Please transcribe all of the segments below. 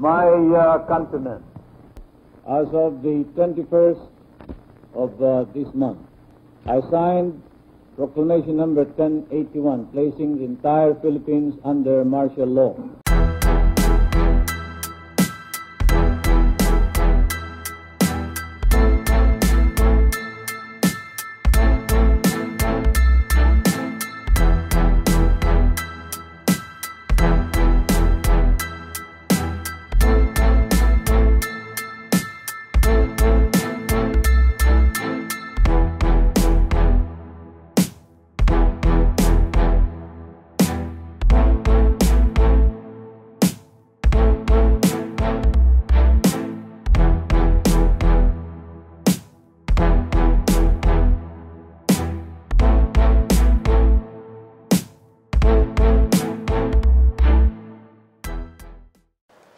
my uh, continent. As of the 21st of uh, this month, I signed Proclamation number 1081, placing the entire Philippines under martial law.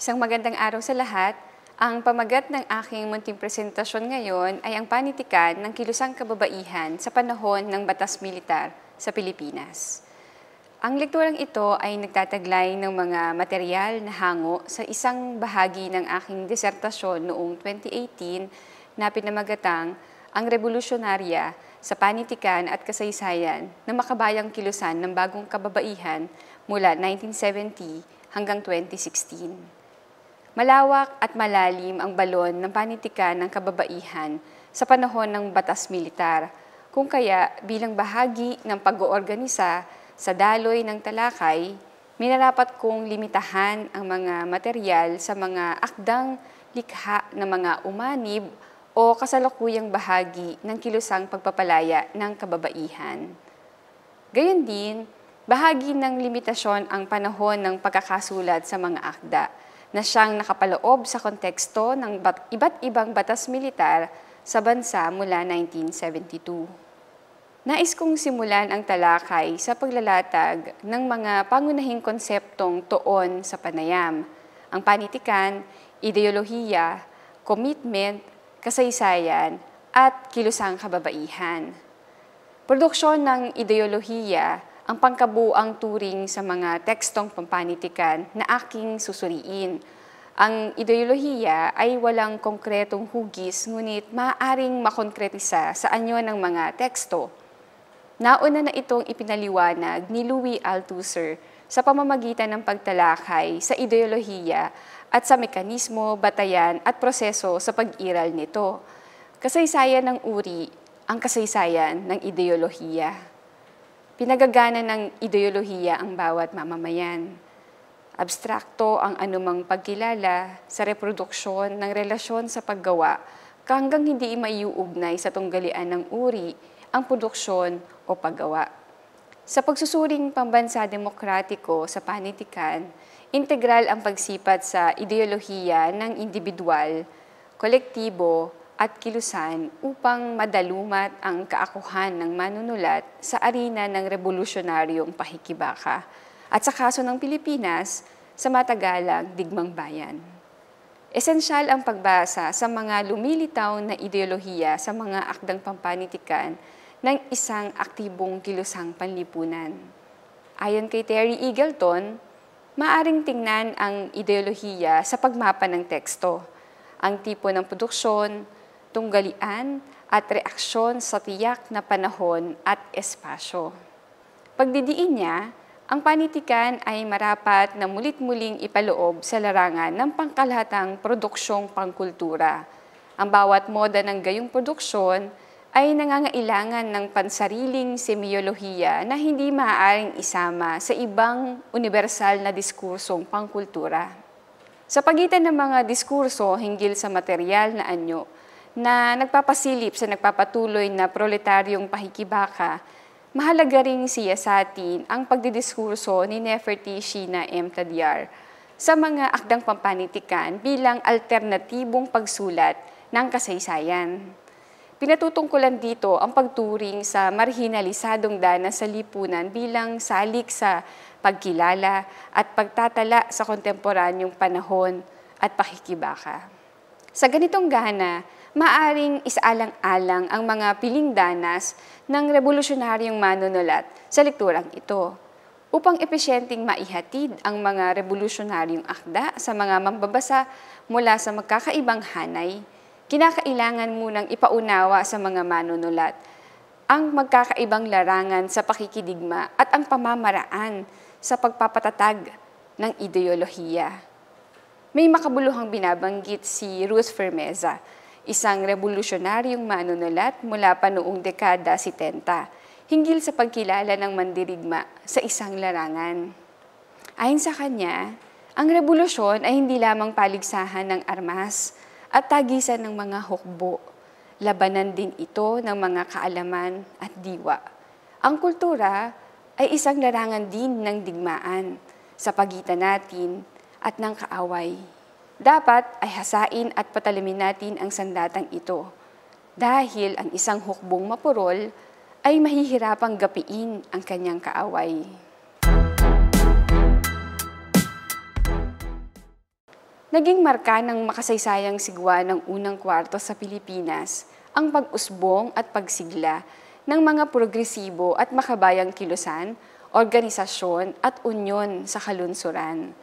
Isang magandang araw sa lahat. Ang pamagat ng aking munting presentasyon ngayon ay ang panitikan ng kilusang kababaihan sa panahon ng batas militar sa Pilipinas. Ang lekturang ito ay nagtataglay ng mga material na hango sa isang bahagi ng aking disertasyon noong 2018 na pinamagatang ang revolusyonarya sa panitikan at kasaysayan ng makabayang kilusan ng bagong kababaihan mula 1970 hanggang 2016. Malawak at malalim ang balon ng panitikan ng kababaihan sa panahon ng batas militar, kung kaya bilang bahagi ng pag-oorganisa sa daloy ng talakay, minarapat kong limitahan ang mga material sa mga akdang likha ng mga umanib o kasalukuyang bahagi ng kilusang pagpapalaya ng kababaihan. Gayon din, bahagi ng limitasyon ang panahon ng pagkakasulat sa mga akda na siyang nakapaloob sa konteksto ng iba't ibang batas militar sa bansa mula 1972. Nais kong simulan ang talakay sa paglalatag ng mga pangunahing konseptong tuon sa panayam, ang panitikan, ideolohiya, commitment, kasaysayan, at kilusang kababaihan. Produksyon ng ideolohiya ang pangkabuang turing sa mga tekstong pampanitikan na aking susuriin. Ang ideolohiya ay walang konkretong hugis ngunit maaring makonkretisa sa anyo ng mga teksto. Nauna na itong ipinaliwanag ni Louis Althusser sa pamamagitan ng pagtalakay sa ideolohiya at sa mekanismo, batayan at proseso sa pag-iral nito. Kasaysayan ng uri, ang kasaysayan ng ideolohiya. Pinagagana ng ideolohiya ang bawat mamamayan. Abstrakto ang anumang pagkilala sa reproduksyon ng relasyon sa paggawa hanggang hindi maiuugnay sa tunggalian ng uri ang produksyon o paggawa. Sa pagsusuring pambansa demokratiko sa panitikan, integral ang pagsipat sa ideolohiya ng individual, kolektibo, at kilusan upang madalumat ang kaakuhan ng manunulat sa arena ng revolusyonaryong pahikibaka at sa kaso ng Pilipinas sa matagalang digmang bayan. Esensyal ang pagbasa sa mga lumilitaw na ideolohiya sa mga akdang pampanitikan ng isang aktibong kilusang panlipunan. Ayon kay Terry Eagleton, maaring tingnan ang ideolohiya sa pagmapa ng teksto, ang tipo ng produksyon, tunggalian at reaksyon sa tiyak na panahon at espasyo. Pagdidiin niya, ang panitikan ay marapat na mulit-muling ipaloob sa larangan ng pangkalahatang produksyong pangkultura. Ang bawat moda ng gayong produksyon ay nangangailangan ng pansariling semiyolohiya na hindi maaaring isama sa ibang universal na diskursong pangkultura. Sa pagitan ng mga diskurso hinggil sa material na anyo, na nagpapasilip sa nagpapatuloy na proletaryong pakikibaka, mahalaga rin siya sa atin ang pagdidiskurso ni Nefertiti Sheena M. Tadiar sa mga akdang pampanitikan bilang alternatibong pagsulat ng kasaysayan. Pinatutungkulan dito ang pagturing sa marhinalisadong dana sa lipunan bilang salik sa pagkilala at pagtatala sa kontemporanyong panahon at pakikibaka. Sa ganitong gana, maaring isaalang-alang ang mga piling danas ng revolusyonaryong manunulat sa lekturang ito upang epesyenteng maihatid ang mga revolusyonaryong akda sa mga mambabasa mula sa magkakaibang hanay, kinakailangan munang ipaunawa sa mga manunulat ang magkakaibang larangan sa pakikidigma at ang pamamaraan sa pagpapatatag ng ideolohiya. May makabuluhang binabanggit si Ruth Fermeza isang revolusyonaryong manunulat mula pa noong dekada 70, hinggil sa pagkilala ng mandirigma sa isang larangan. Ayon sa kanya, ang revolusyon ay hindi lamang paligsahan ng armas at tagisan ng mga hukbo. Labanan din ito ng mga kaalaman at diwa. Ang kultura ay isang larangan din ng digmaan sa pagitan natin at ng kaaway. Dapat ay hasain at patalimin natin ang sandatang ito dahil ang isang hukbong mapurol ay mahihirapang gapiin ang kanyang kaaway. Naging marka ng makasaysayang sigwa ng unang kwarto sa Pilipinas ang pag-usbong at pagsigla ng mga progresibo at makabayang kilusan, organisasyon at unyon sa kalunsuran.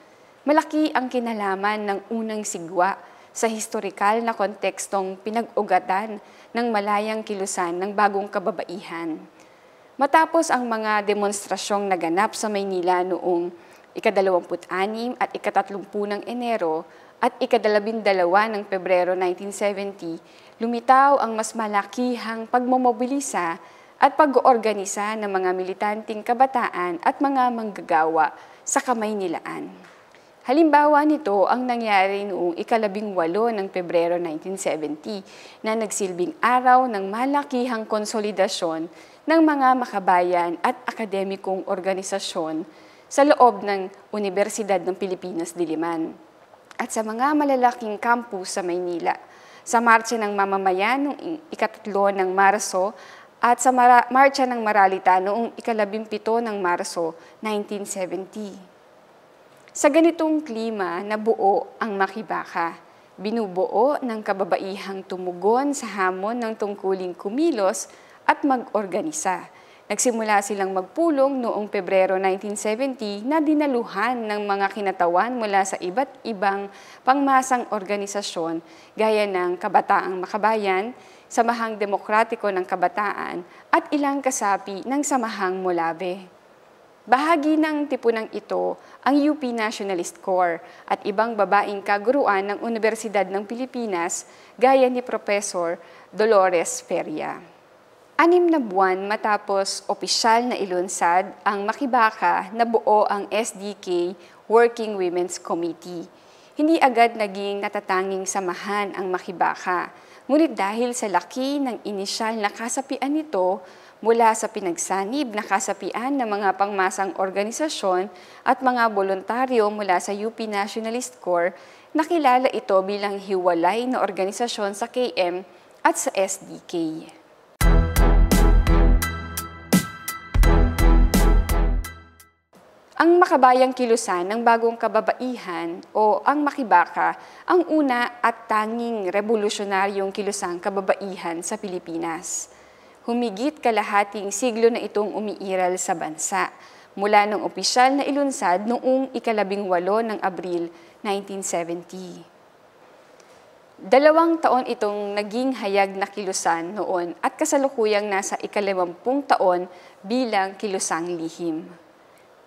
Malaki ang kinalaman ng unang sigwa sa historikal na kontekstong pinag-ugatan ng malayang kilusan ng bagong kababaihan. Matapos ang mga demonstrasyong naganap sa Maynila noong ikadalawamput-anim at ikatatlumpu ng Enero at ikadalabindalawa ng Pebrero 1970, lumitaw ang mas malakihang pagmomobilisa at pag-oorganisa ng mga militanteng kabataan at mga manggagawa sa kamay nilaan. Halimbawa nito ang nangyari noong ikalabing walo ng Pebrero 1970 na nagsilbing araw ng malakihang konsolidasyon ng mga makabayan at akademikong organisasyon sa loob ng Universidad ng Pilipinas Diliman at sa mga malalaking campus sa Maynila sa Marcha ng Mamamayan noong ikatatlo ng Marso at sa Marcha ng Maralita noong ikalabimpito ng Marso 1970. Sa ganitong klima, nabuo ang makibaka. Binubuo ng kababaihang tumugon sa hamon ng tungkuling kumilos at mag-organisa. Nagsimula silang magpulong noong Pebrero 1970 na dinaluhan ng mga kinatawan mula sa iba't ibang pangmasang organisasyon gaya ng Kabataang Makabayan, Samahang Demokratiko ng Kabataan at ilang kasapi ng Samahang Mulabe. Bahagi ng tipunang ito ang UP Nationalist Corps at ibang babaeng kaguruan ng Universidad ng Pilipinas gaya ni Professor Dolores Feria. Anim na buwan matapos opisyal na ilunsad ang makibaka na buo ang SDK Working Women's Committee. Hindi agad naging natatanging samahan ang makibaka, ngunit dahil sa laki ng inisyal na kasapian nito, mula sa pinagsanib na kasapian ng mga pangmasang organisasyon at mga voluntaryo mula sa UP Nationalist Corps, nakilala ito bilang hiwalay na organisasyon sa KM at sa SDK. Ang makabayang kilusan ng bagong kababaihan o ang makibaka ang una at tanging revolusyonaryong kilusang kababaihan sa Pilipinas humigit kalahating siglo na itong umiiral sa bansa mula ng opisyal na ilunsad noong ikalabing walo ng Abril 1970. Dalawang taon itong naging hayag na kilusan noon at kasalukuyang nasa ikalimampung taon bilang kilusang lihim.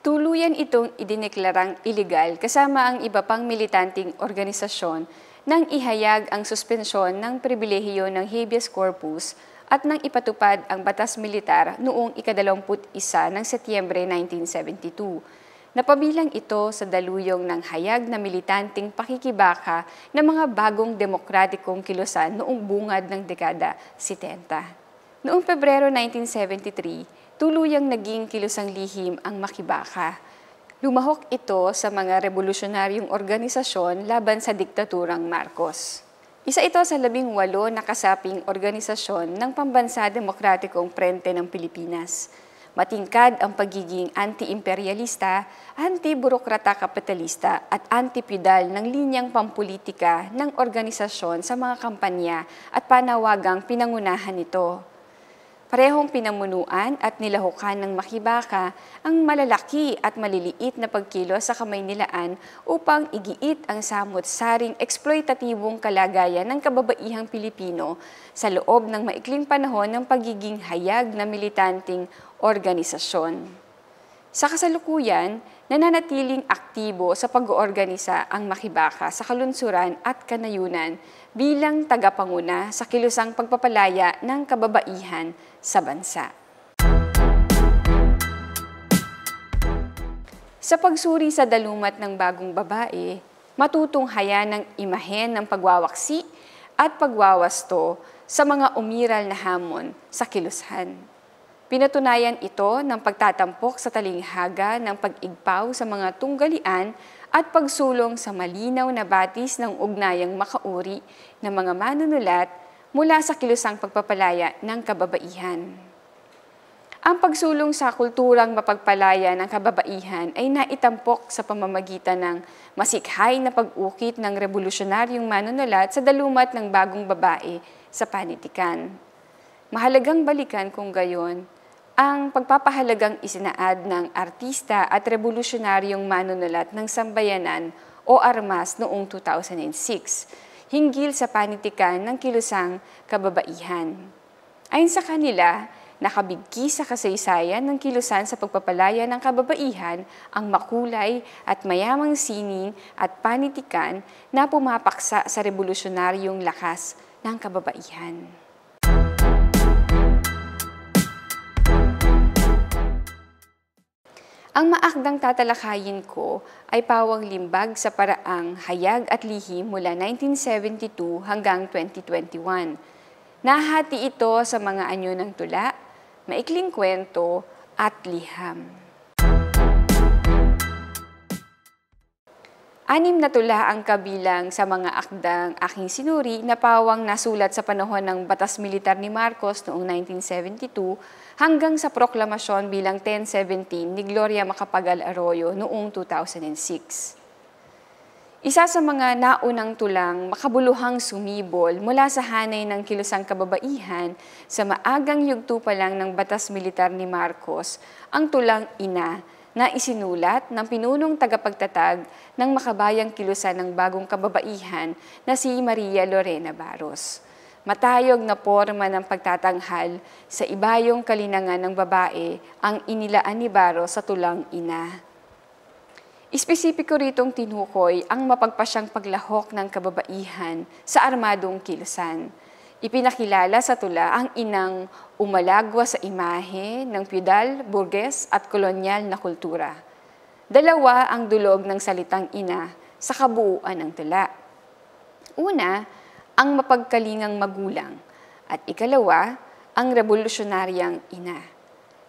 Tuluyan itong idineklarang ilegal kasama ang iba pang militanting organisasyon nang ihayag ang suspensyon ng pribilehiyo ng habeas corpus at nang ipatupad ang batas militar noong ikadalawamput isa ng Setyembre 1972. Napabilang ito sa daluyong ng hayag na militanteng pakikibaka ng mga bagong demokratikong kilusan noong bungad ng dekada 70. Noong Pebrero 1973, tuluyang naging kilusang lihim ang makibaka. Lumahok ito sa mga revolusyonaryong organisasyon laban sa diktaturang Marcos. Isa ito sa labing walo na kasaping organisasyon ng Pambansa Demokratikong Prente ng Pilipinas. Matingkad ang pagiging anti-imperialista, anti-burokrata kapitalista at anti-pidal ng linyang pampulitika ng organisasyon sa mga kampanya at panawagang pinangunahan nito. Parehong pinamunuan at nilahukan ng makibaka ang malalaki at maliliit na pagkilos sa kamay nilaan upang igiit ang samot-saring eksploitatibong kalagayan ng kababaihang Pilipino sa loob ng maikling panahon ng pagiging hayag na militanting organisasyon. Sa kasalukuyan, nananatiling aktibo sa pag-oorganisa ang makibaka sa kalunsuran at kanayunan bilang tagapanguna sa kilusang pagpapalaya ng kababaihan sa bansa. Sa pagsuri sa dalumat ng bagong babae, matutunghayan ng imahen ng pagwawaksi at pagwawasto sa mga umiral na hamon sa kilushan. Pinatunayan ito ng pagtatampok sa talinghaga ng pag-igpaw sa mga tunggalian at pagsulong sa malinaw na batis ng ugnayang makauri ng mga manunulat mula sa kilusang pagpapalaya ng kababaihan. Ang pagsulong sa kulturang mapagpalaya ng kababaihan ay naitampok sa pamamagitan ng masikhay na pag-ukit ng revolusyonaryong manunulat sa dalumat ng bagong babae sa panitikan. Mahalagang balikan kung gayon ang pagpapahalagang isinaad ng artista at revolusyonaryong manunulat ng sambayanan o armas noong 2006 hinggil sa panitikan ng kilusang kababaihan. Ayon sa kanila, nakabigki sa kasaysayan ng kilusan sa pagpapalaya ng kababaihan ang makulay at mayamang sining at panitikan na pumapaksa sa revolusyonaryong lakas ng kababaihan. Ang maakdang tatalakayin ko ay pawang limbag sa paraang hayag at lihim mula 1972 hanggang 2021. Nahati ito sa mga anyo ng tula, maikling kwento at liham. Anim na tula ang kabilang sa mga akdang aking sinuri na pawang nasulat sa panahon ng Batas Militar ni Marcos noong 1972 hanggang sa proklamasyon bilang 1017 ni Gloria Macapagal Arroyo noong 2006. Isa sa mga naunang tulang makabuluhang sumibol mula sa hanay ng kilusang kababaihan sa maagang yugto pa lang ng Batas Militar ni Marcos, ang tulang ina na isinulat ng pinunong tagapagtatag ng makabayang kilusan ng bagong kababaihan na si Maria Lorena Barros. Matayog na forma ng pagtatanghal sa ibayong kalinangan ng babae ang inilaan ni Barros sa tulang ina. Espesipiko ritong tinukoy ang mapagpasyang paglahok ng kababaihan sa armadong kilusan. Ipinakilala sa tula ang inang umalagwa sa imahe ng feudal, burges at kolonyal na kultura. Dalawa ang dulog ng salitang ina sa kabuuan ng tula. Una, ang mapagkalingang magulang at ikalawa, ang revolusyonaryang ina.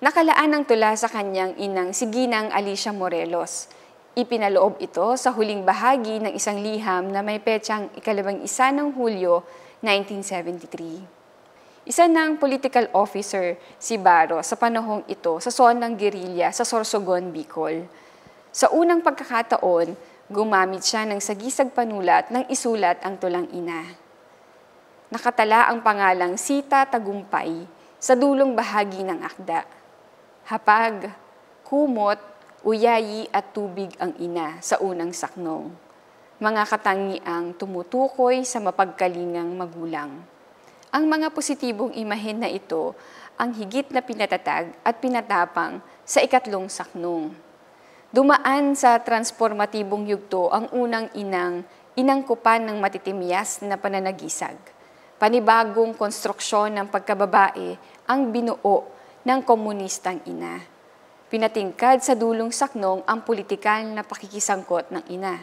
Nakalaan ng tula sa kanyang inang si Ginang Alicia Morelos. Ipinaloob ito sa huling bahagi ng isang liham na may petsang ikalabang isa ng Hulyo 1973. Isa ng political officer si Baro sa panahong ito sa son ng gerilya sa Sorsogon, Bicol. Sa unang pagkakataon, gumamit siya ng sagisag panulat ng isulat ang tulang ina. Nakatala ang pangalang Sita Tagumpay sa dulong bahagi ng akda. Hapag, kumot, uyayi at tubig ang ina sa unang saknong mga katangiang tumutukoy sa mapagkalingang magulang. Ang mga positibong imahen na ito ang higit na pinatatag at pinatapang sa ikatlong saknong. Dumaan sa transformatibong yugto ang unang inang inangkupan ng matitimyas na pananagisag. Panibagong konstruksyon ng pagkababae ang binuo ng komunistang ina. Pinatingkad sa dulong saknong ang politikal na pakikisangkot ng ina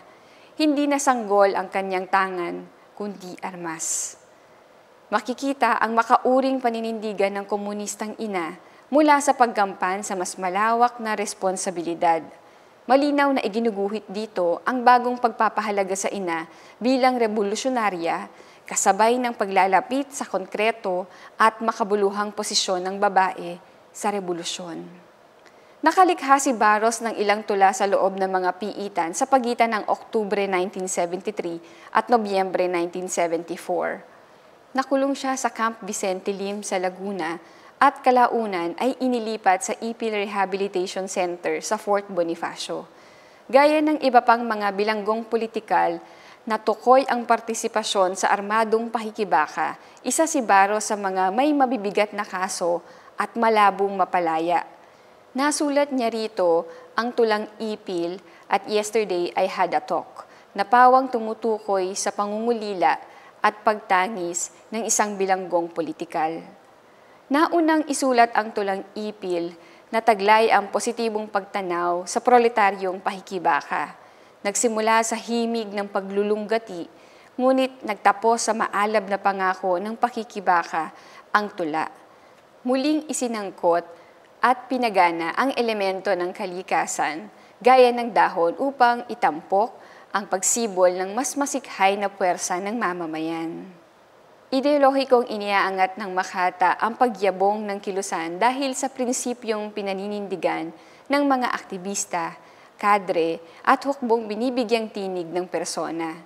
hindi nasanggol ang kanyang tangan, kundi armas. Makikita ang makauring paninindigan ng komunistang ina mula sa paggampan sa mas malawak na responsibilidad. Malinaw na iginuguhit dito ang bagong pagpapahalaga sa ina bilang revolusyonarya kasabay ng paglalapit sa konkreto at makabuluhang posisyon ng babae sa revolusyon. Nakalikha si Barros ng ilang tula sa loob ng mga piitan sa pagitan ng Oktubre 1973 at Nobyembre 1974. Nakulong siya sa Camp Vicente Lim sa Laguna at kalaunan ay inilipat sa EPIL Rehabilitation Center sa Fort Bonifacio. Gaya ng iba pang mga bilanggong politikal, natukoy ang partisipasyon sa armadong pahikibaka, isa si Barros sa mga may mabibigat na kaso at malabong mapalaya. Nasulat niya rito ang tulang ipil at yesterday I had a talk na pawang tumutukoy sa pangungulila at pagtangis ng isang bilanggong politikal. Naunang isulat ang tulang ipil na taglay ang positibong pagtanaw sa proletaryong pahikibaka. Nagsimula sa himig ng paglulunggati, ngunit nagtapos sa maalab na pangako ng pakikibaka ang tula. Muling isinangkot at pinagana ang elemento ng kalikasan gaya ng dahon upang itampok ang pagsibol ng mas masikhay na puwersa ng mamamayan. Ideolohikong iniaangat ng Makata ang pagyabong ng kilusan dahil sa prinsipyong pinaninindigan ng mga aktivista, kadre at hukbong binibigyang tinig ng persona.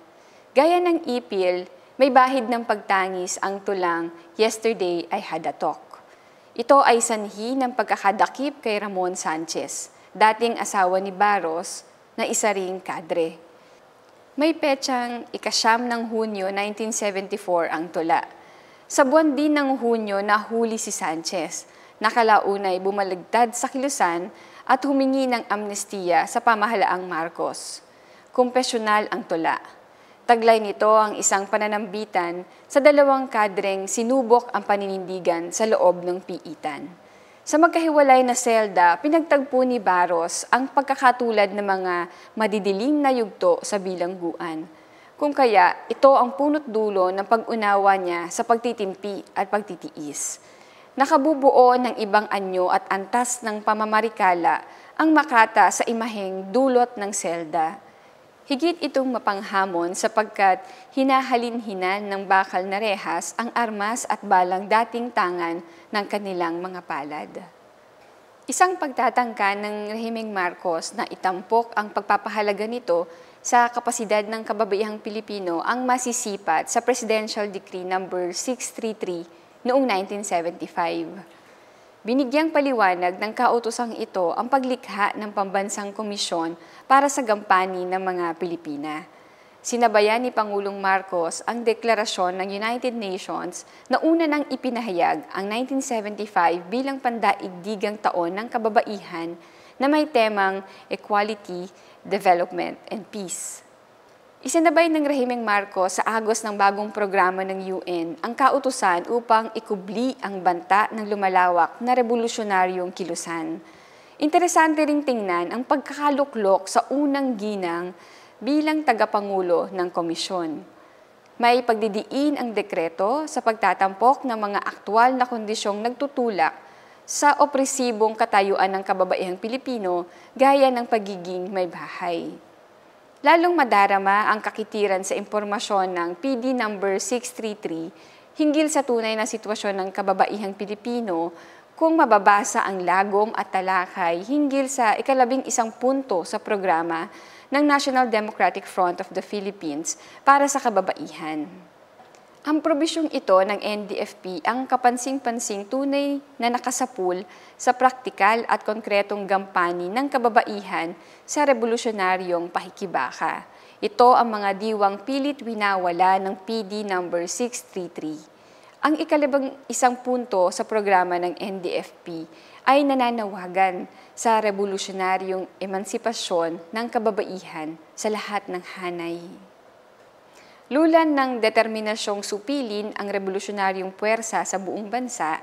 Gaya ng ipil, may bahid ng pagtangis ang tulang Yesterday I Had a Talk. Ito ay sanhi ng pagkakadakip kay Ramon Sanchez, dating asawa ni Barros na isa ring kadre. May petsang ikasyam ng Hunyo 1974 ang tula. Sa buwan din ng Hunyo nahuli si Sanchez. Nakalaunay bumaligtad sa kilusan at humingi ng amnestiya sa pamahalaang Marcos. Kumpesyonal ang tula. Taglay nito ang isang pananambitan sa dalawang kadreng sinubok ang paninindigan sa loob ng piitan. Sa magkahiwalay na selda, pinagtagpo ni Baros ang pagkakatulad ng mga madidilim na yugto sa bilangguan. Kung kaya, ito ang punot dulo ng pag-unawa niya sa pagtitimpi at pagtitiis. Nakabubuo ng ibang anyo at antas ng pamamarikala ang makata sa imaheng dulot ng selda Higit itong mapanghamon sapagkat hinahalin-hinan ng bakal na rehas ang armas at balang dating tangan ng kanilang mga palad. Isang pagtatangka ng rehimeng Marcos na itampok ang pagpapahalaga nito sa kapasidad ng kababaihang Pilipino ang masisipat sa Presidential Decree No. 633 noong 1975. Binigyang paliwanag ng kautosang ito ang paglikha ng Pambansang Komisyon para sa gampani ng mga Pilipina. Sinabayan ni Pangulong Marcos ang deklarasyon ng United Nations na una nang ipinahayag ang 1975 bilang pandaigdigang taon ng kababaihan na may temang Equality, Development, and Peace. Isinabay ng rehimeng Marcos sa agos ng bagong programa ng UN ang kautusan upang ikubli ang banta ng lumalawak na revolusyonaryong kilusan. Interesante ring tingnan ang pagkakaluklok sa unang ginang bilang tagapangulo ng komisyon. May pagdidiin ang dekreto sa pagtatampok ng mga aktwal na kondisyong nagtutulak sa opresibong katayuan ng kababaihang Pilipino gaya ng pagiging may bahay lalong madarama ang kakitiran sa impormasyon ng PD number 633 hinggil sa tunay na sitwasyon ng kababaihang Pilipino kung mababasa ang lagom at talakay hinggil sa ikalabing isang punto sa programa ng National Democratic Front of the Philippines para sa kababaihan. Ang probisyong ito ng NDFP ang kapansing-pansing tunay na nakasapul sa praktikal at konkretong gampani ng kababaihan sa revolusyonaryong pahikibaka. Ito ang mga diwang pilit winawala ng PD number 633. Ang ikalabang isang punto sa programa ng NDFP ay nananawagan sa revolusyonaryong emansipasyon ng kababaihan sa lahat ng hanay. Lulan ng determinasyong supilin ang rebolusyonaryong puwersa sa buong bansa,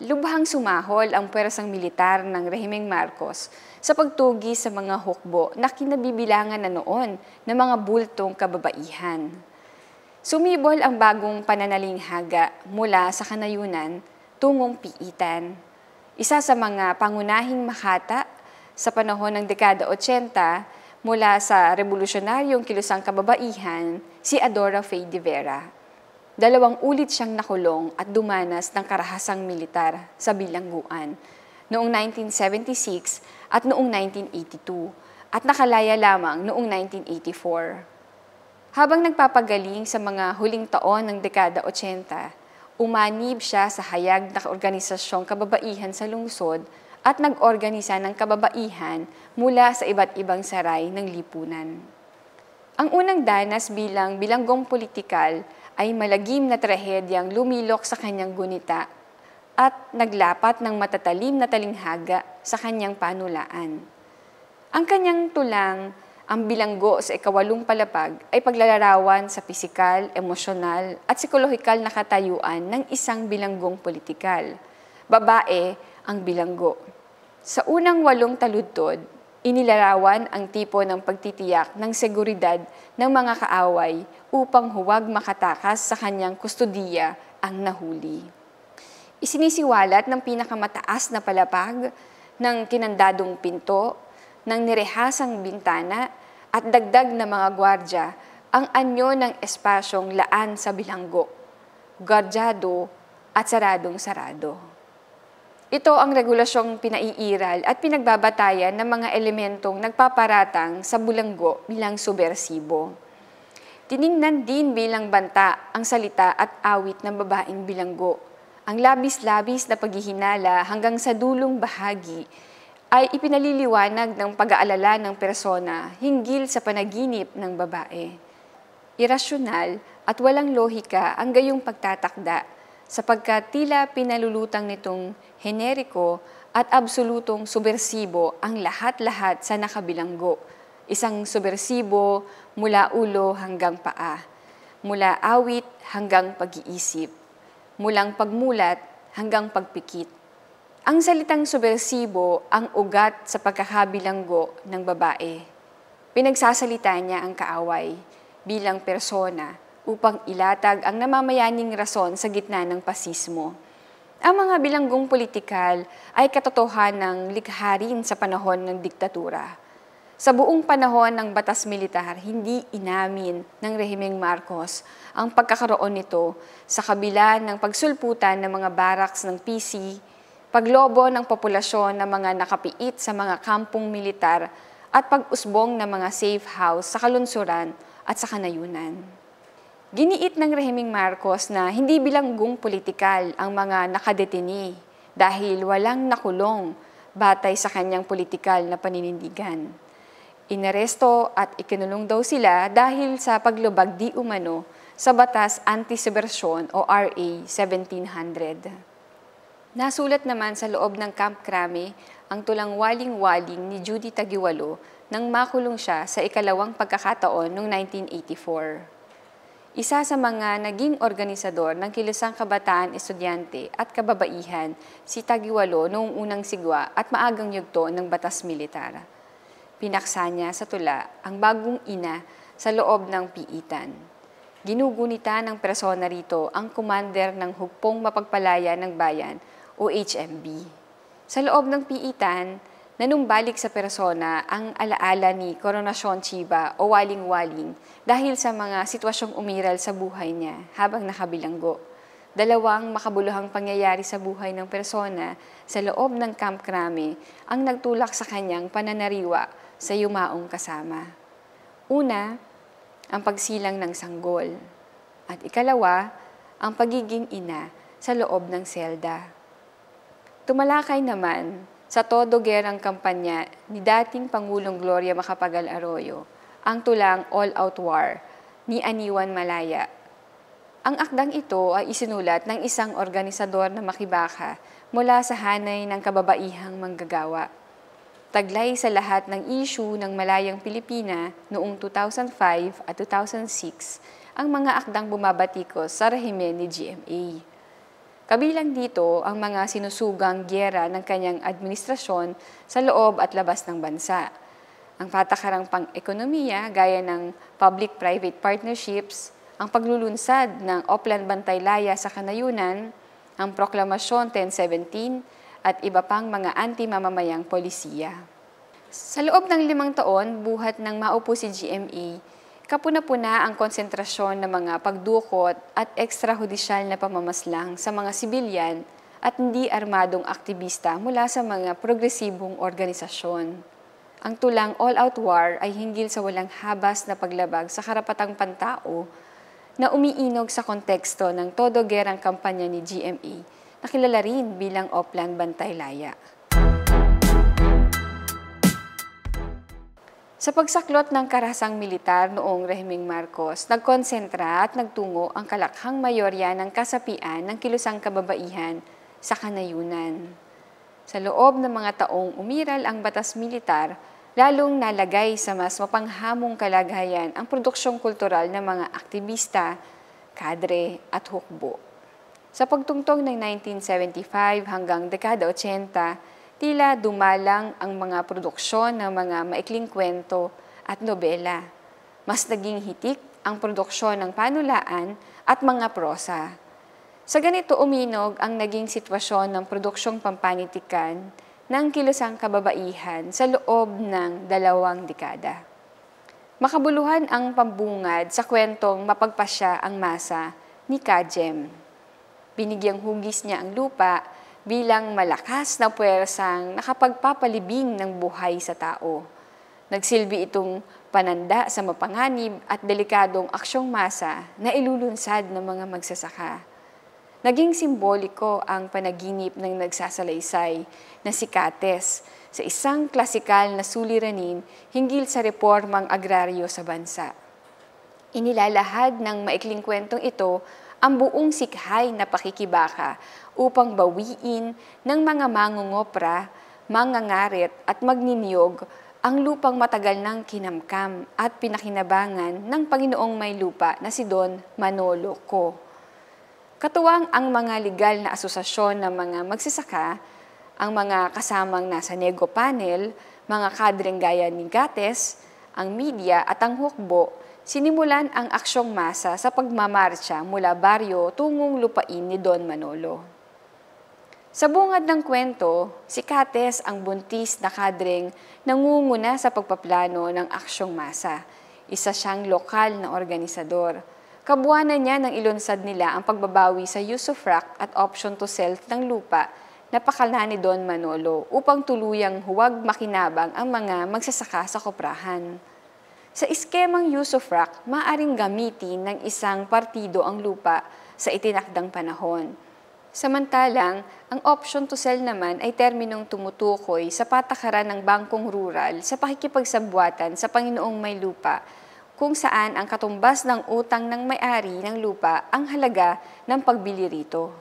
lubhang sumahol ang puwersang militar ng rehimeng Marcos sa pagtugi sa mga hukbo na kinabibilangan na noon ng mga bultong kababaihan. Sumibol ang bagong pananalinghaga mula sa kanayunan tungong piitan. Isa sa mga pangunahing makata sa panahon ng dekada 80 mula sa revolusyonaryong kilusang kababaihan si Adora Faye de Vera. Dalawang ulit siyang nakulong at dumanas ng karahasang militar sa bilangguan noong 1976 at noong 1982 at nakalaya lamang noong 1984. Habang nagpapagaling sa mga huling taon ng dekada 80, umanib siya sa hayag na organisasyong kababaihan sa lungsod at nag-organisa ng kababaihan mula sa iba't ibang saray ng lipunan. Ang unang danas bilang bilanggong politikal ay malagim na trahedyang lumilok sa kanyang gunita at naglapat ng matatalim na talinghaga sa kanyang panulaan. Ang kanyang tulang, ang bilanggo sa ikawalong palapag ay paglalarawan sa pisikal, emosyonal at psikolohikal na katayuan ng isang bilanggong politikal. Babae ang bilanggo. Sa unang walong taludtod, inilarawan ang tipo ng pagtitiyak ng seguridad ng mga kaaway upang huwag makatakas sa kanyang kustodiya ang nahuli. Isinisiwalat ng pinakamataas na palapag, ng kinandadong pinto, ng nirehasang bintana, at dagdag na mga gwardya ang anyo ng espasyong laan sa bilanggo, gardyado at saradong sarado. Ito ang regulasyong pinaiiral at pinagbabatayan ng mga elementong nagpaparatang sa bulanggo bilang subversibo. Tiningnan din bilang banta ang salita at awit ng babaeng bilanggo. Ang labis-labis na paghihinala hanggang sa dulong bahagi ay ipinaliliwanag ng pag-aalala ng persona hinggil sa panaginip ng babae. Irasyonal at walang lohika ang gayong pagtatakda sapagkat tila pinalulutang nitong heneriko at absolutong subversibo ang lahat-lahat sa nakabilanggo. Isang subversibo mula ulo hanggang paa, mula awit hanggang pag-iisip, mulang pagmulat hanggang pagpikit. Ang salitang subversibo ang ugat sa pagkakabilanggo ng babae. Pinagsasalita niya ang kaaway bilang persona upang ilatag ang namamayaning rason sa gitna ng pasismo. Ang mga bilanggong politikal ay katotohanang likharin sa panahon ng diktatura. Sa buong panahon ng batas militar, hindi inamin ng rehimeng Marcos ang pagkakaroon nito sa kabila ng pagsulputan ng mga barracks ng PC, paglobo ng populasyon ng mga nakapiit sa mga kampong militar at pag-usbong ng mga safe house sa kalunsuran at sa kanayunan. Giniit ng rehiming Marcos na hindi bilanggong politikal ang mga nakadetini dahil walang nakulong batay sa kanyang politikal na paninindigan. Inaresto at ikinulong daw sila dahil sa paglubag di umano sa Batas Anti-Subversion o RA 1700. Nasulat naman sa loob ng Camp Crame ang tulang waling-waling ni Judy Tagiwalo nang makulong siya sa ikalawang pagkakataon noong 1984 isa sa mga naging organisador ng Kilusang Kabataan Estudyante at Kababaihan si Tagiwalo noong unang sigwa at maagang yugto ng batas militar. Pinaksa niya sa tula ang bagong ina sa loob ng piitan. Ginugunita ng persona rito ang commander ng Hugpong Mapagpalaya ng Bayan o HMB. Sa loob ng piitan, nanumbalik sa persona ang alaala ni Coronacion Chiba o Waling Waling dahil sa mga sitwasyong umiral sa buhay niya habang nakabilanggo. Dalawang makabuluhang pangyayari sa buhay ng persona sa loob ng Camp Krame ang nagtulak sa kanyang pananariwa sa yumaong kasama. Una, ang pagsilang ng sanggol. At ikalawa, ang pagiging ina sa loob ng selda. Tumalakay naman sa todo gerang kampanya ni dating Pangulong Gloria Macapagal Arroyo, ang tulang all-out war ni Aniwan Malaya. Ang akdang ito ay isinulat ng isang organisador na makibaka mula sa hanay ng kababaihang manggagawa. Taglay sa lahat ng isyu ng Malayang Pilipina noong 2005 at 2006 ang mga akdang bumabatikos sa rehimen ni GMA. Kabilang dito ang mga sinusugang gyera ng kanyang administrasyon sa loob at labas ng bansa. Ang patakarang pang-ekonomiya gaya ng public-private partnerships, ang paglulunsad ng Oplan Bantaylaya sa Kanayunan, ang Proklamasyon 1017 at iba pang mga anti-mamamayang polisiya. Sa loob ng limang taon, buhat ng maupo si GMA, e, kapuna-puna ang konsentrasyon ng mga pagdukot at ekstrahudisyal na pamamaslang sa mga sibilyan at hindi armadong aktivista mula sa mga progresibong organisasyon. Ang tulang all-out war ay hinggil sa walang habas na paglabag sa karapatang pantao na umiinog sa konteksto ng todo-gerang kampanya ni GMA e na kilala rin bilang Oplan Bantay Laya. Sa pagsaklot ng karasang militar noong rehimeng Marcos, nagkonsentra at nagtungo ang kalakhang mayorya ng kasapian ng kilusang kababaihan sa kanayunan. Sa loob ng mga taong umiral ang batas militar, lalong nalagay sa mas mapanghamong kalagayan ang produksyong kultural ng mga aktivista, kadre at hukbo. Sa pagtungtog ng 1975 hanggang dekada 80, tila dumalang ang mga produksyon ng mga maikling kwento at nobela. Mas naging hitik ang produksyon ng panulaan at mga prosa. Sa ganito uminog ang naging sitwasyon ng produksyong pampanitikan ng kilosang kababaihan sa loob ng dalawang dekada. Makabuluhan ang pambungad sa kwentong mapagpasya ang masa ni Kajem. Binigyang hugis niya ang lupa bilang malakas na puwersang nakapagpapalibing ng buhay sa tao. Nagsilbi itong pananda sa mapanganib at delikadong aksyong masa na ilulunsad ng mga magsasaka. Naging simboliko ang panaginip ng nagsasalaysay na si Cates sa isang klasikal na suliranin hinggil sa reformang agraryo sa bansa. Inilalahad ng maikling kwentong ito ang buong sikhay na pakikibaka upang bawiin ng mga mangungopra, mangangarit at magniniyog ang lupang matagal nang kinamkam at pinakinabangan ng Panginoong may lupa na si Don Manolo Co. Katuwang ang mga legal na asosasyon ng mga magsisaka, ang mga kasamang nasa Nego Panel, mga kadreng gaya ni Gates, ang media at ang hukbo, sinimulan ang aksyong masa sa pagmamarcha mula baryo tungong lupain ni Don Manolo. Sa bungad ng kwento, si Kates ang buntis na kadreng nangunguna sa pagpaplano ng aksyong masa. Isa siyang lokal na organisador. Kabuanan niya ng ilunsad nila ang pagbabawi sa use of rack at option to sell ng lupa na pakala ni Don Manolo upang tuluyang huwag makinabang ang mga magsasaka sa koprahan. Sa iskemang use of rack, maaring gamitin ng isang partido ang lupa sa itinakdang panahon Samantalang, ang option to sell naman ay terminong tumutukoy sa patakaran ng bangkong rural sa pakikipagsabwatan sa Panginoong May Lupa, kung saan ang katumbas ng utang ng may-ari ng lupa ang halaga ng pagbili rito.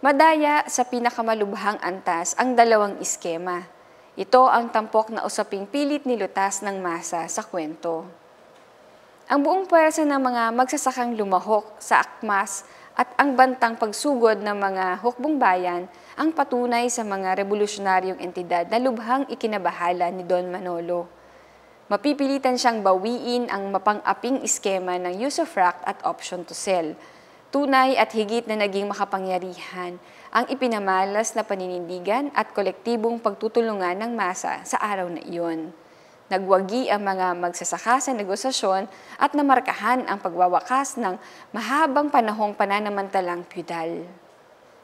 Madaya sa pinakamalubhang antas ang dalawang iskema. Ito ang tampok na usaping pilit ni Lutas ng masa sa kwento ang buong pwersa ng mga magsasakang lumahok sa akmas at ang bantang pagsugod ng mga hukbong bayan ang patunay sa mga revolusyonaryong entidad na lubhang ikinabahala ni Don Manolo. Mapipilitan siyang bawiin ang mapang-aping iskema ng usufruct at option to sell. Tunay at higit na naging makapangyarihan ang ipinamalas na paninindigan at kolektibong pagtutulungan ng masa sa araw na iyon nagwagi ang mga magsasaka sa negosasyon at namarkahan ang pagwawakas ng mahabang panahong pananamantalang feudal.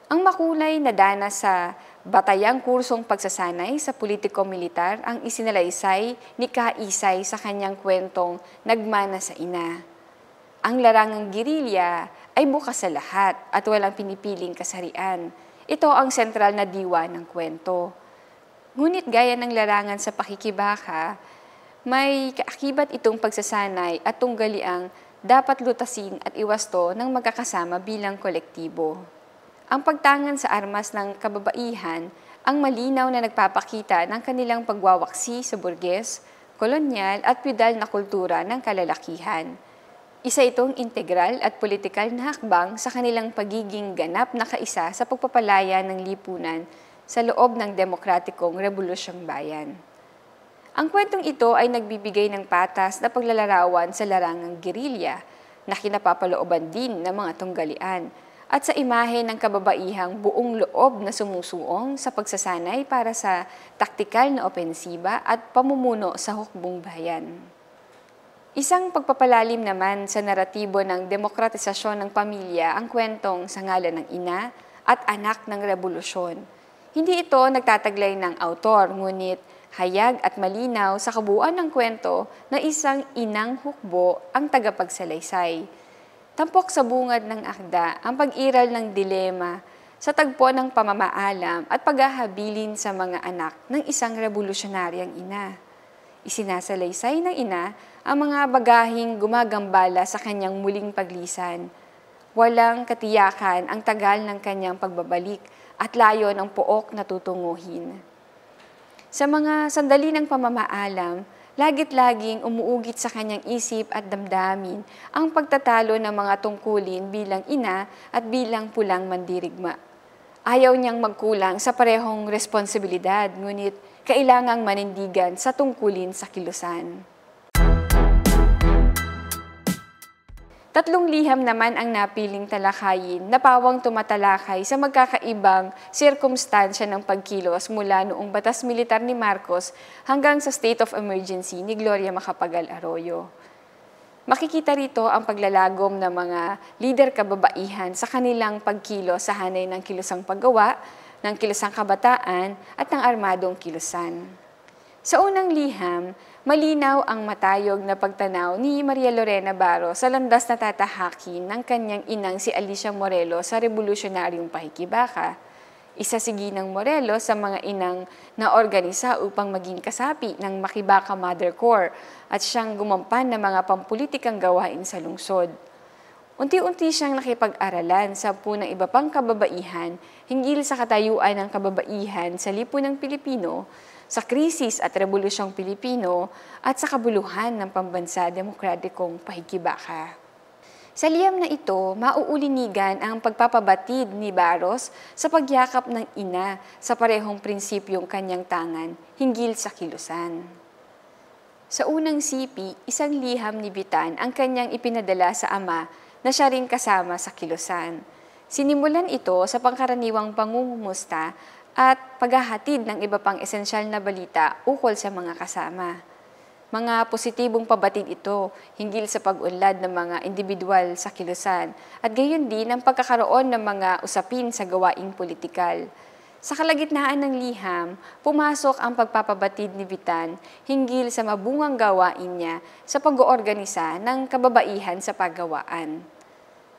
Ang makulay na dana sa batayang kursong pagsasanay sa politiko-militar ang isinalaysay ni Ka Isay sa kanyang kwentong Nagmana sa Ina. Ang larangang girilya ay bukas sa lahat at walang pinipiling kasarian. Ito ang sentral na diwa ng kwento. Ngunit gaya ng larangan sa pakikibaka, may kaakibat itong pagsasanay at tunggaliang dapat lutasin at iwasto ng magkakasama bilang kolektibo. Ang pagtangan sa armas ng kababaihan ang malinaw na nagpapakita ng kanilang pagwawaksi sa burges, kolonyal at pidal na kultura ng kalalakihan. Isa itong integral at politikal na hakbang sa kanilang pagiging ganap na kaisa sa pagpapalaya ng lipunan sa loob ng demokratikong rebolusyong bayan. Ang kwentong ito ay nagbibigay ng patas na paglalarawan sa larangang gerilya na kinapapalooban din ng mga tunggalian at sa imahe ng kababaihang buong loob na sumusuong sa pagsasanay para sa taktikal na opensiba at pamumuno sa hukbong bayan. Isang pagpapalalim naman sa naratibo ng demokratisasyon ng pamilya ang kwentong Sangalan ng Ina at Anak ng Revolusyon. Hindi ito nagtataglay ng autor, ngunit hayag at malinaw sa kabuuan ng kwento na isang inang hukbo ang tagapagsalaysay. Tampok sa bungad ng akda ang pag-iral ng dilema sa tagpo ng pamamaalam at paghahabilin sa mga anak ng isang revolusyonaryang ina. Isinasalaysay ng ina ang mga bagahing gumagambala sa kanyang muling paglisan. Walang katiyakan ang tagal ng kanyang pagbabalik at layo ng pook na tutunguhin. Sa mga sandali ng pamamaalam, lagit laging umuugit sa kanyang isip at damdamin ang pagtatalo ng mga tungkulin bilang ina at bilang pulang mandirigma. Ayaw niyang magkulang sa parehong responsibilidad, ngunit kailangang manindigan sa tungkulin sa kilusan. Tatlong liham naman ang napiling talakayin na pawang tumatalakay sa magkakaibang sirkumstansya ng pagkilos mula noong batas militar ni Marcos hanggang sa state of emergency ni Gloria Macapagal Arroyo. Makikita rito ang paglalagom ng mga lider kababaihan sa kanilang pagkilos sa hanay ng kilosang paggawa, ng kilosang kabataan at ng armadong kilusan. Sa unang liham, Malinaw ang matayog na pagtanaw ni Maria Lorena Baro sa landas na tatahakin ng kanyang inang si Alicia Morelo sa revolusyonaryong pakikibaka. Isa si Ginang Morelo sa mga inang na organisa upang maging kasapi ng Makibaka Mother Corps at siyang gumampan ng mga pampulitikang gawain sa lungsod. Unti-unti siyang nakipag-aralan sa punang iba pang kababaihan hinggil sa katayuan ng kababaihan sa lipunang Pilipino sa krisis at Rebolusyong Pilipino at sa kabuluhan ng pambansa demokratikong pahikibaka. Sa liyam na ito, mauulinigan ang pagpapabatid ni Baros sa pagyakap ng ina sa parehong prinsipyong kanyang tangan hinggil sa kilusan. Sa unang sipi, isang liham ni Bitan ang kanyang ipinadala sa ama na siya rin kasama sa kilusan. Sinimulan ito sa pangkaraniwang pangungumusta at paghahatid ng iba pang esensyal na balita ukol sa mga kasama. Mga positibong pabatid ito hinggil sa pag-unlad ng mga individual sa kilusan at gayon din ang pagkakaroon ng mga usapin sa gawaing politikal. Sa kalagitnaan ng liham, pumasok ang pagpapabatid ni Vitan hinggil sa mabungang gawain niya sa pag-oorganisa ng kababaihan sa paggawaan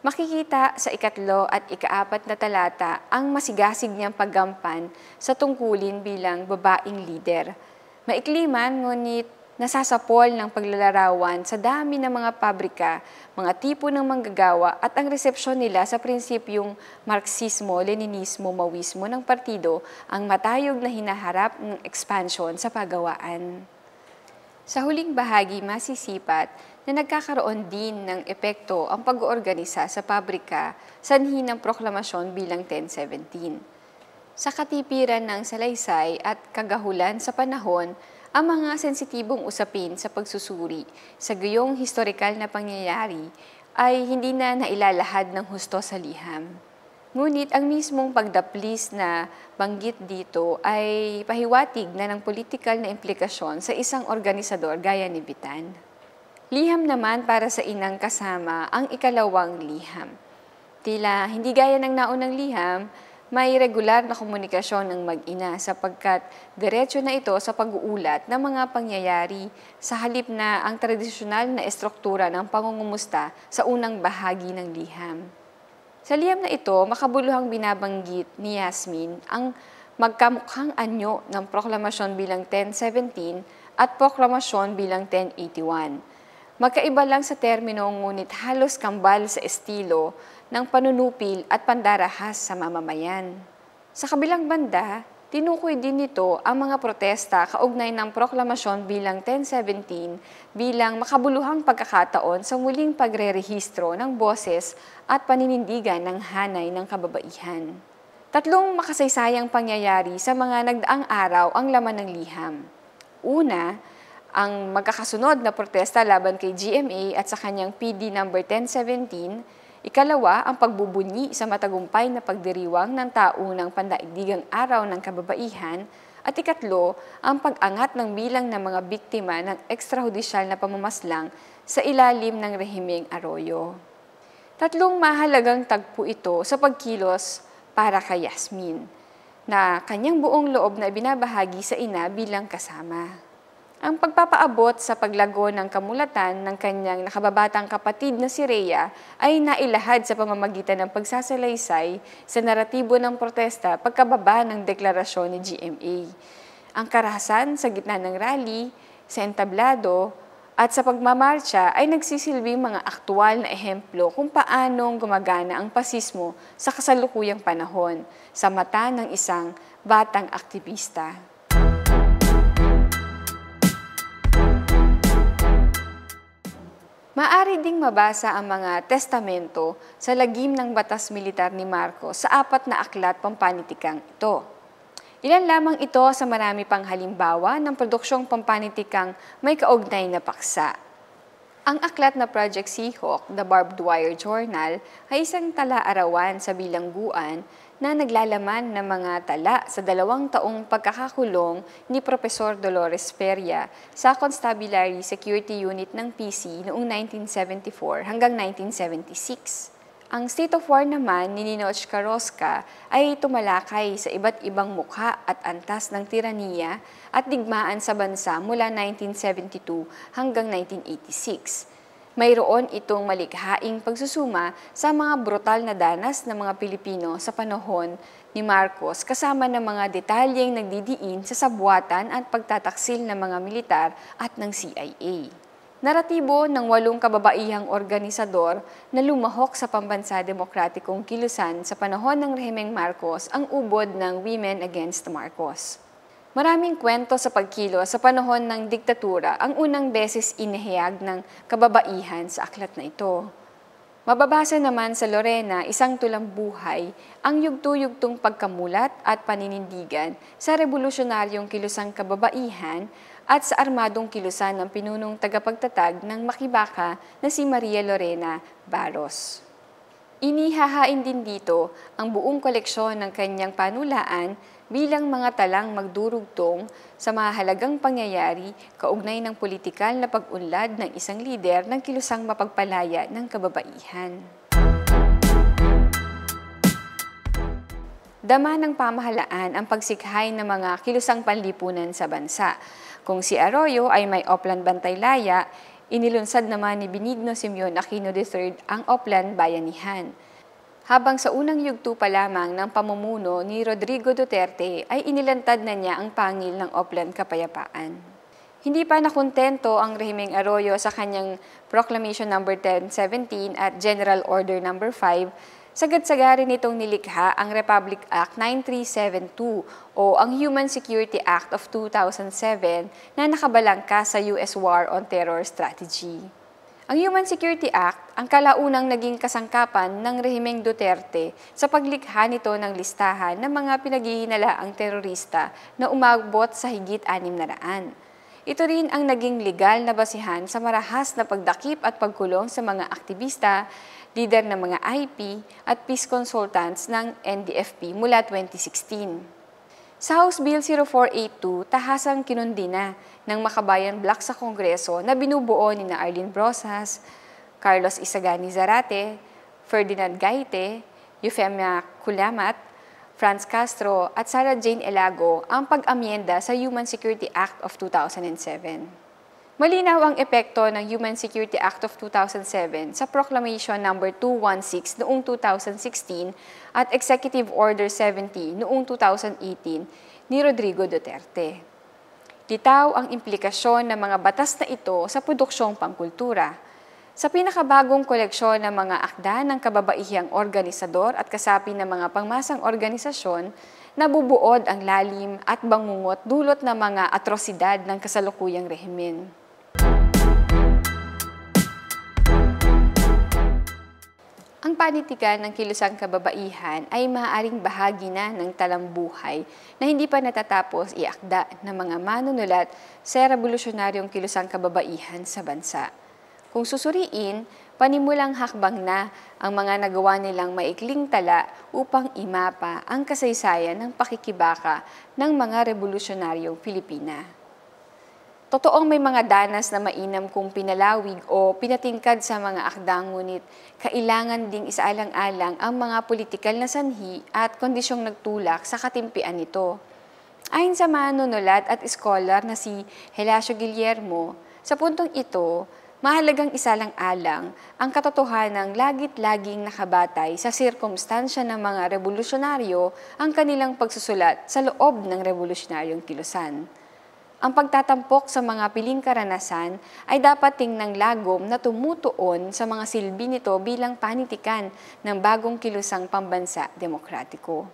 makikita sa ikatlo at ikaapat na talata ang masigasig niyang paggampan sa tungkulin bilang babaeng lider. Maikliman ngunit nasasapol ng paglalarawan sa dami ng mga pabrika, mga tipo ng manggagawa at ang resepsyon nila sa prinsipyong Marxismo, Leninismo, Mawismo ng partido ang matayog na hinaharap ng expansion sa pagawaan. Sa huling bahagi, masisipat na nagkakaroon din ng epekto ang pag-oorganisa sa pabrika sanhi ng proklamasyon bilang 1017. Sa katipiran ng salaysay at kagahulan sa panahon, ang mga sensitibong usapin sa pagsusuri sa gayong historikal na pangyayari ay hindi na nailalahad ng husto sa liham. Ngunit ang mismong pagdaplis na banggit dito ay pahiwatig na ng political na implikasyon sa isang organisador gaya ni Bitan. Liham naman para sa inang kasama ang ikalawang liham. Tila hindi gaya ng naunang liham, may regular na komunikasyon ng mag-ina sapagkat diretsyo na ito sa pag-uulat ng mga pangyayari sa halip na ang tradisyonal na estruktura ng pangungumusta sa unang bahagi ng liham. Sa liham na ito, makabuluhang binabanggit ni Yasmin ang magkamukhang anyo ng proklamasyon bilang 1017 at proklamasyon bilang 1081. Magkaiba lang sa termino ngunit halos kambal sa estilo ng panunupil at pandarahas sa mamamayan. Sa kabilang banda, Tinukoy din nito ang mga protesta kaugnay ng proklamasyon bilang 1017 bilang makabuluhang pagkakataon sa muling pagrerehistro ng boses at paninindigan ng hanay ng kababaihan. Tatlong makasaysayang pangyayari sa mga nagdaang araw ang laman ng liham. Una, ang magkakasunod na protesta laban kay GMA at sa kanyang PD number 1017 Ikalawa, ang pagbubunyi sa matagumpay na pagdiriwang ng taunang pandaigdigang araw ng kababaihan. At ikatlo, ang pag-angat ng bilang ng mga biktima ng ekstrahudisyal na pamamaslang sa ilalim ng rehimeng Arroyo. Tatlong mahalagang tagpo ito sa pagkilos para kay Yasmin na kanyang buong loob na binabahagi sa ina bilang kasama. Ang pagpapaabot sa paglago ng kamulatan ng kanyang nakababatang kapatid na si Rhea ay nailahad sa pamamagitan ng pagsasalaysay sa naratibo ng protesta pagkababa ng deklarasyon ni GMA. Ang karahasan sa gitna ng rally, sa entablado, at sa pagmamarcha ay nagsisilbing mga aktual na ehemplo kung paanong gumagana ang pasismo sa kasalukuyang panahon sa mata ng isang batang aktivista. Maari ding mabasa ang mga testamento sa lagim ng batas militar ni Marcos sa apat na aklat pampanitikang ito. Ilan lamang ito sa marami pang halimbawa ng produksyong pampanitikang may kaugnay na paksa. Ang aklat na Project Seahawk, The Barbed Wire Journal, ay isang talaarawan sa bilangguan na naglalaman ng mga tala sa dalawang taong pagkakakulong ni Profesor Dolores Peria sa Constabulary Security Unit ng PC noong 1974 hanggang 1976. Ang state of war naman ni Ninoch Karoska ay tumalakay sa iba't ibang mukha at antas ng tiraniya at digmaan sa bansa mula 1972 hanggang 1986 mayroon itong malighaing pagsusuma sa mga brutal na danas ng mga Pilipino sa panahon ni Marcos kasama ng mga detalyeng nagdidiin sa sabuatan at pagtataksil ng mga militar at ng CIA. Naratibo ng walong kababaihang organisador na lumahok sa pambansa demokratikong kilusan sa panahon ng rehimeng Marcos ang ubod ng Women Against Marcos. Maraming kwento sa pagkilo sa panahon ng diktatura ang unang beses inihayag ng kababaihan sa aklat na ito. Mababasa naman sa Lorena isang tulang buhay ang yugto-yugtong pagkamulat at paninindigan sa revolusyonaryong kilusang kababaihan at sa armadong kilusan ng pinunong tagapagtatag ng Makibaka na si Maria Lorena Barros. Inihahain din dito ang buong koleksyon ng kanyang panulaan bilang mga talang magdurugtong sa mahalagang pangyayari kaugnay ng politikal na pag-unlad ng isang lider ng kilusang mapagpalaya ng kababaihan. Dama ng pamahalaan ang pagsikhay ng mga kilusang panlipunan sa bansa. Kung si Arroyo ay may Oplan Bantaylaya, inilunsad naman ni Benigno Simeon Aquino III ang Oplan Bayanihan habang sa unang yugto pa lamang ng pamumuno ni Rodrigo Duterte ay inilantad na niya ang pangil ng Oplan Kapayapaan. Hindi pa nakontento ang rehimeng Arroyo sa kanyang Proclamation No. 1017 at General Order No. 5, sagad-sagarin itong nilikha ang Republic Act 9372 o ang Human Security Act of 2007 na nakabalangka sa US War on Terror Strategy. Ang Human Security Act ang kalaunang naging kasangkapan ng rehimeng Duterte sa paglikha nito ng listahan ng mga pinaghihinalaang terorista na umabot sa higit anim na raan. Ito rin ang naging legal na basihan sa marahas na pagdakip at pagkulong sa mga aktivista, lider ng mga IP at peace consultants ng NDFP mula 2016. Sa House Bill 0482, tahasang kinundi na ng Makabayan Black sa Kongreso na binubuo ni na Arlene Brosas, Carlos Isagani Zarate, Ferdinand Gaite, Eufemia Kulamat, Franz Castro at Sarah Jane Elago ang pag-amyenda sa Human Security Act of 2007. Malinaw ang epekto ng Human Security Act of 2007 sa Proclamation No. 216 noong 2016 at Executive Order 70 noong 2018 ni Rodrigo Duterte. Litaw ang implikasyon ng mga batas na ito sa produksyong pangkultura. Sa pinakabagong koleksyon ng mga akda ng kababaihang organisador at kasapi ng mga pangmasang organisasyon, nabubuod ang lalim at bangungot dulot ng mga atrosidad ng kasalukuyang rehimen. Ang panitikan ng kilusang kababaihan ay maaaring bahagi na ng talambuhay na hindi pa natatapos iakda ng mga manunulat sa revolusyonaryong kilusang kababaihan sa bansa. Kung susuriin, panimulang hakbang na ang mga nagawa nilang maikling tala upang imapa ang kasaysayan ng pakikibaka ng mga revolusyonaryong Pilipina. Totoong may mga danas na mainam kung pinalawig o pinatingkad sa mga akdang ngunit kailangan ding isaalang-alang ang mga politikal na sanhi at kondisyong nagtulak sa katimpian nito. Ayon sa manunulat at iskolar na si Helacio Guillermo, sa puntong ito, mahalagang isaalang alang ang katotohanang lagit-laging nakabatay sa sirkumstansya ng mga revolusyonaryo ang kanilang pagsusulat sa loob ng revolusyonaryong kilusan. Ang pagtatampok sa mga piling karanasan ay dapat tingnang lagom na tumutuon sa mga silbi nito bilang panitikan ng bagong kilusang pambansa demokratiko.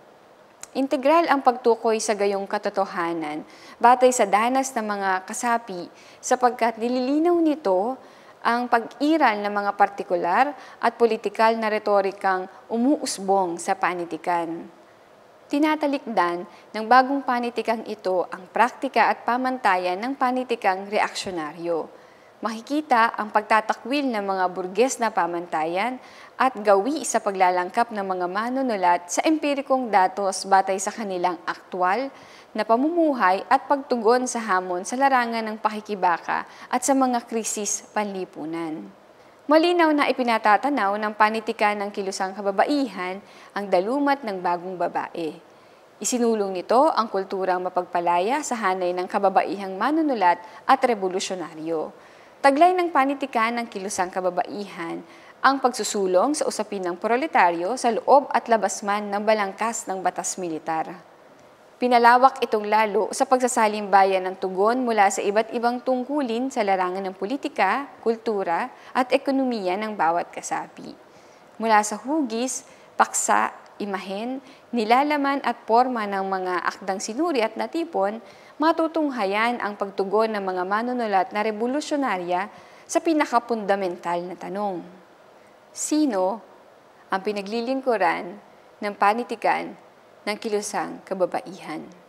Integral ang pagtukoy sa gayong katotohanan batay sa danas ng mga kasapi sapagkat nililinaw nito ang pag-iral ng mga partikular at politikal na retorikang umuusbong sa panitikan tinatalikdan ng bagong panitikang ito ang praktika at pamantayan ng panitikang reaksyonaryo. Makikita ang pagtatakwil ng mga burges na pamantayan at gawi sa paglalangkap ng mga manunulat sa empirikong datos batay sa kanilang aktwal na pamumuhay at pagtugon sa hamon sa larangan ng pakikibaka at sa mga krisis panlipunan. Malinaw na ipinatatanaw ng panitikan ng kilusang kababaihan ang dalumat ng bagong babae. Isinulong nito ang kulturang mapagpalaya sa hanay ng kababaihang manunulat at revolusyonaryo. Taglay ng panitikan ng kilusang kababaihan ang pagsusulong sa usapin ng proletaryo sa loob at labasman ng balangkas ng batas militar. Pinalawak itong lalo sa pagsasaling bayan ng tugon mula sa iba't ibang tungkulin sa larangan ng politika, kultura at ekonomiya ng bawat kasapi. Mula sa hugis, paksa, imahen, nilalaman at forma ng mga akdang sinuri at natipon, matutunghayan ang pagtugon ng mga manunulat na revolusyonarya sa pinakapundamental na tanong. Sino ang pinaglilingkuran ng panitikan ng kilusang kababaihan.